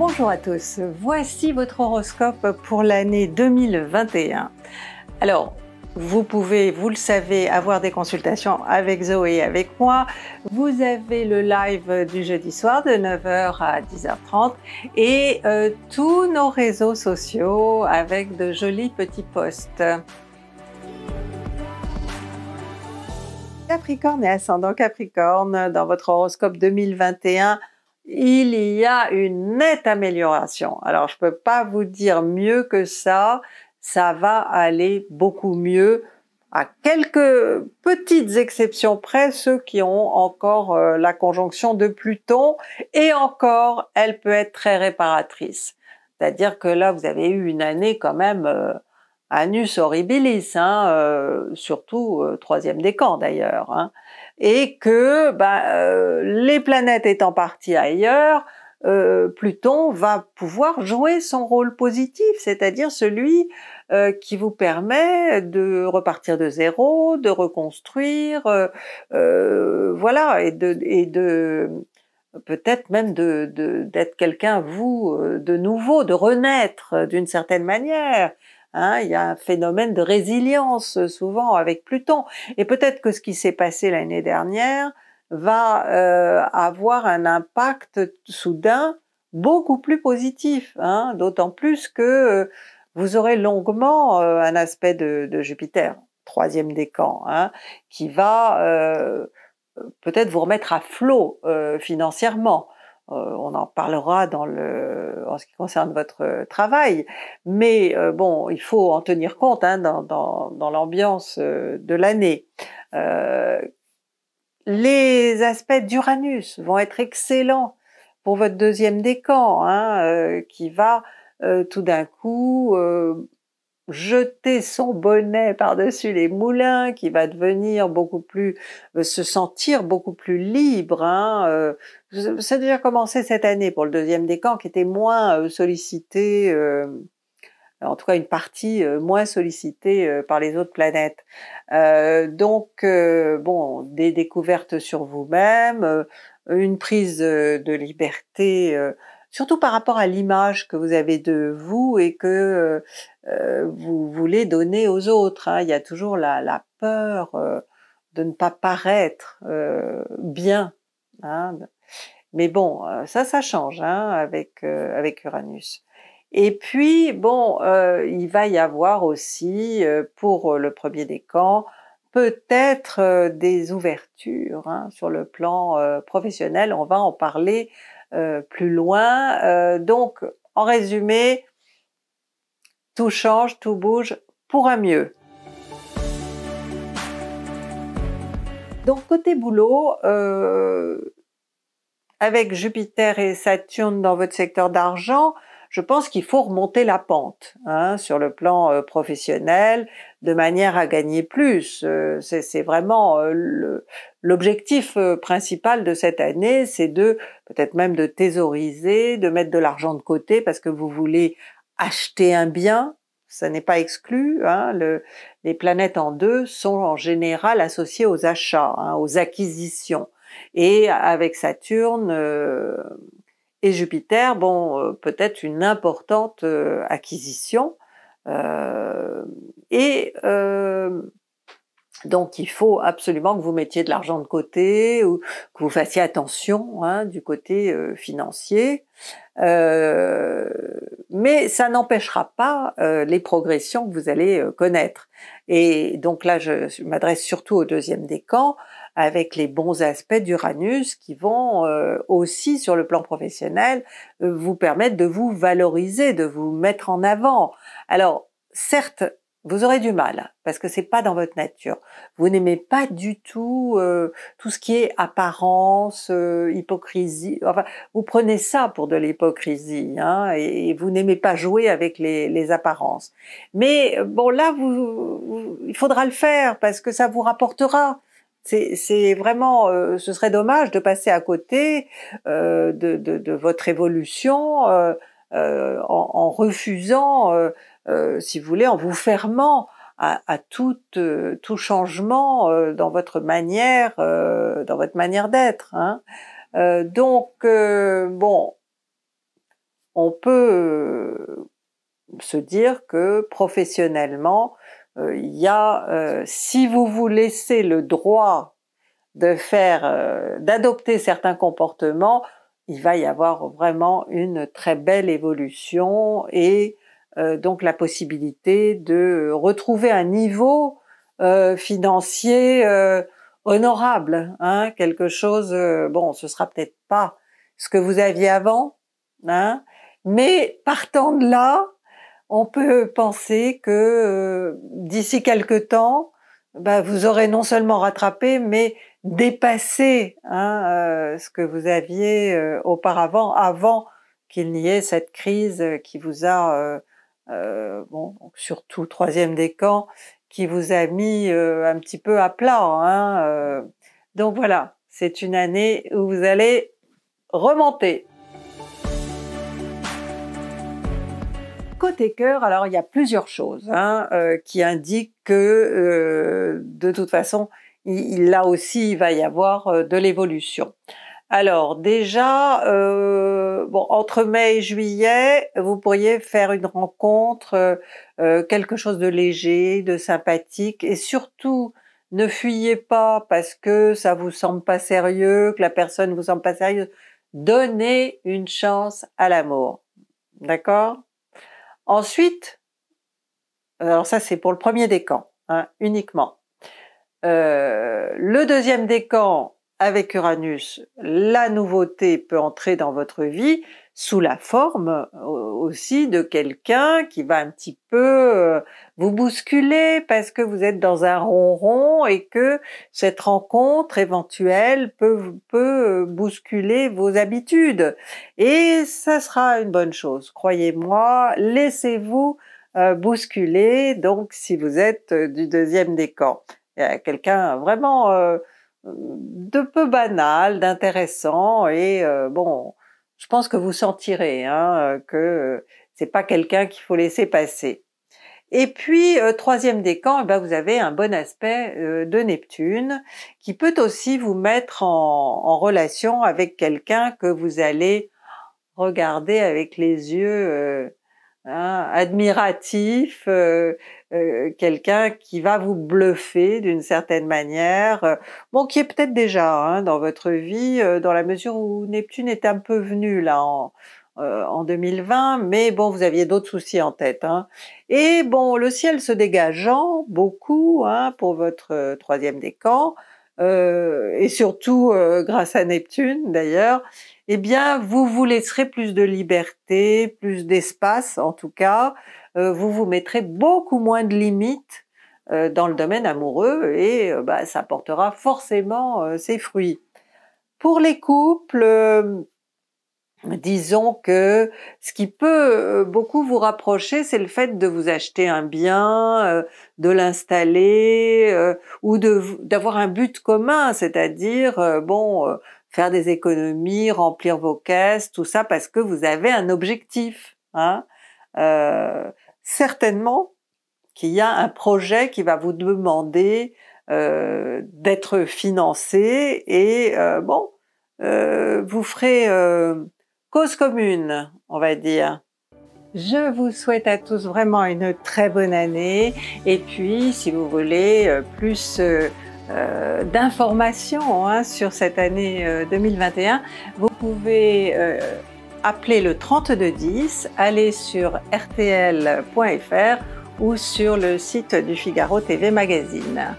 Bonjour à tous, voici votre horoscope pour l'année 2021. Alors, vous pouvez, vous le savez, avoir des consultations avec Zoé et avec moi. Vous avez le live du jeudi soir de 9h à 10h30 et euh, tous nos réseaux sociaux avec de jolis petits posts. Capricorne et ascendant Capricorne, dans votre horoscope 2021, il y a une nette amélioration. Alors je ne peux pas vous dire mieux que ça, ça va aller beaucoup mieux à quelques petites exceptions près, ceux qui ont encore euh, la conjonction de Pluton, et encore, elle peut être très réparatrice. C'est-à-dire que là, vous avez eu une année quand même euh, anus horribilis, hein, euh, surtout euh, troisième décan d'ailleurs. Hein et que bah, euh, les planètes étant parties ailleurs, euh, Pluton va pouvoir jouer son rôle positif, c'est-à-dire celui euh, qui vous permet de repartir de zéro, de reconstruire, voilà, et de, peut-être même de d'être quelqu'un vous de nouveau, de renaître d'une certaine manière, Hein, il y a un phénomène de résilience euh, souvent avec Pluton. Et peut-être que ce qui s'est passé l'année dernière va euh, avoir un impact soudain beaucoup plus positif, hein, d'autant plus que euh, vous aurez longuement euh, un aspect de, de, Jupiter, troisième décan, hein, qui va euh, peut-être vous remettre à flot financièrement. on en parlera dans le ce qui concerne votre euh, travail, mais euh, bon, il faut en tenir compte hein, dans, l'ambiance euh, de l'année. les aspects d'Uranus vont être excellents pour votre deuxième décan, hein, qui va tout d'un coup jeter son bonnet par-dessus les moulins, qui va devenir beaucoup plus, se sentir beaucoup plus libre, hein, ça a déjà commencé cette année pour le deuxième décan qui était moins euh, sollicité, euh, en tout cas une partie euh, moins sollicitée par les autres planètes. donc, bon, des découvertes sur vous-même, une prise de liberté, surtout par rapport à l'image que vous avez de vous et que vous voulez donner aux autres. Hein. Il y a toujours la, la peur de ne pas paraître bien. Hein mais bon, euh, ça, ça change hein, avec, euh, avec Uranus. Et puis, bon, euh, il va y avoir aussi, pour le premier décan, peut-être des ouvertures hein, sur le plan professionnel. On va en parler plus loin. donc, en résumé, tout change, tout bouge pour un mieux. Donc côté boulot, avec Jupiter et Saturne dans votre secteur d'argent, je pense qu'il faut remonter la pente hein, sur le plan euh, professionnel de manière à gagner plus. Euh, c'est vraiment euh, l'objectif principal de cette année, c'est de peut-être même de thésauriser, de mettre de l'argent de côté parce que vous voulez acheter un bien. Ça n'est pas exclu. Hein, les planètes en deux sont en général associées aux achats, hein, aux acquisitions. Et avec Saturne euh, et Jupiter, bon, euh, peut-être une importante euh, acquisition. et donc il faut absolument que vous mettiez de l'argent de côté ou que vous fassiez attention hein, du côté financier. mais ça n'empêchera pas les progressions que vous allez connaître. Et donc là, je, je m'adresse surtout au deuxième décan avec les bons aspects d'Uranus qui vont euh, aussi sur le plan professionnel euh, vous permettre de vous valoriser, de vous mettre en avant. Alors certes, vous aurez du mal parce que c'est pas dans votre nature. Vous n'aimez pas du tout euh, tout ce qui est apparence, hypocrisie. Enfin, vous prenez ça pour de l'hypocrisie, hein, et, vous n'aimez pas jouer avec les, apparences. Mais bon, là, il faudra le faire parce que ça vous rapportera. C'est vraiment, euh, ce serait dommage de passer à côté euh, de, de, de, votre évolution euh, euh en, refusant, si vous voulez, en vous fermant à, à tout, tout changement dans votre manière, dans votre manière d'être. Hein. donc bon, on peut se dire que professionnellement, euh, il y a, euh, si vous vous laissez le droit de faire, euh, d'adopter certains comportements, il va y avoir vraiment une très belle évolution et donc la possibilité de retrouver un niveau financier honorable, hein, quelque chose. bon, ce sera peut-être pas ce que vous aviez avant, hein, mais partant de là, on peut penser que euh, d'ici quelque temps, bah, vous aurez non seulement rattrapé, mais dépassé hein, euh, ce que vous aviez euh, auparavant, avant qu'il n'y ait cette crise qui vous a, bon, surtout troisième décan, qui vous a mis un petit peu à plat. Hein, donc voilà, c'est une année où vous allez remonter. côté cœur, alors il y a plusieurs choses hein, euh, qui indiquent que euh, de toute façon, il, là aussi, il va y avoir euh, de l'évolution. Alors déjà, bon, entre mai et juillet, vous pourriez faire une rencontre, quelque chose de léger, de sympathique, et surtout, ne fuyez pas parce que ça vous semble pas sérieux, que la personne vous semble pas sérieuse. Donnez une chance à l'amour. D'accord Ensuite, alors ça c'est pour le premier décan, hein, uniquement. Euh, le deuxième décan, avec Uranus, la nouveauté peut entrer dans votre vie sous la forme euh, aussi de quelqu'un qui va un petit peu euh, vous bousculer parce que vous êtes dans un ronron et que cette rencontre éventuelle peut, euh, bousculer vos habitudes. Et ça sera une bonne chose, croyez-moi, laissez-vous bousculer, donc si vous êtes du deuxième décan. Il y a quelqu'un vraiment de peu banal, d'intéressant et euh, bon, je pense que vous sentirez hein, que c'est pas quelqu'un qu'il faut laisser passer. Et puis euh, troisième décan, eh ben, vous avez un bon aspect euh, de Neptune qui peut aussi vous mettre en relation avec quelqu'un que vous allez regarder avec les yeux Hein, admiratif, euh, euh, quelqu'un qui va vous bluffer d'une certaine manière, euh, bon, qui est peut-être déjà hein, dans votre vie, dans la mesure où Neptune est un peu venu là en, en 2020, mais bon, vous aviez d'autres soucis en tête. Hein. Et bon, le ciel se dégageant beaucoup hein, pour votre troisième décan, et surtout grâce à Neptune d'ailleurs, eh bien, vous vous laisserez plus de liberté, plus d'espace en tout cas. Euh, vous vous mettrez beaucoup moins de limites euh, dans le domaine amoureux et euh, bah, ça portera forcément ses fruits. Pour les couples, disons que ce qui peut beaucoup vous rapprocher, c'est le fait de vous acheter un bien, de l'installer, ou d'avoir un but commun, c'est-à-dire, bon, faire des économies, remplir vos caisses, tout ça parce que vous avez un objectif. Hein euh, certainement qu'il y a un projet qui va vous demander euh, d'être financé et euh, bon, euh, vous ferez euh, cause commune, on va dire. Je vous souhaite à tous vraiment une très bonne année et puis si vous voulez euh, plus euh, d'informations hein, sur cette année 2021, euh, vous pouvez euh, appeler le 3210, aller sur rtl.fr ou sur le site du Figaro TV Magazine.